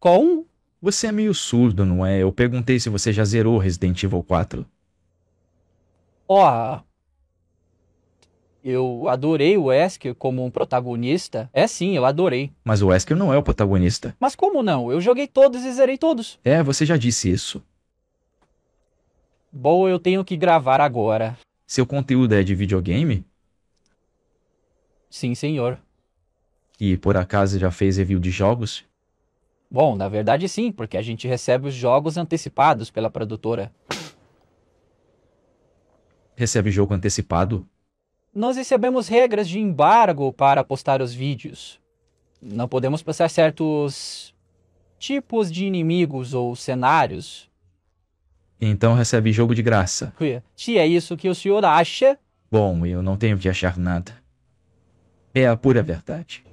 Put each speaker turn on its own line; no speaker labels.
Qual? Você é meio surdo, não é? Eu perguntei se você já zerou Resident Evil 4.
Ó. Oh, eu adorei o Wesker como um protagonista. É sim, eu adorei.
Mas o Wesker não é o protagonista.
Mas como não? Eu joguei todos e zerei todos.
É, você já disse isso.
Bom, eu tenho que gravar agora.
Seu conteúdo é de videogame?
Sim, senhor.
E por acaso já fez review de jogos?
Bom, na verdade sim, porque a gente recebe os jogos antecipados pela produtora.
Recebe jogo antecipado?
Nós recebemos regras de embargo para postar os vídeos. Não podemos passar certos tipos de inimigos ou cenários.
Então recebe jogo de graça.
Se é isso que o senhor acha.
Bom, eu não tenho que achar nada. É a pura verdade.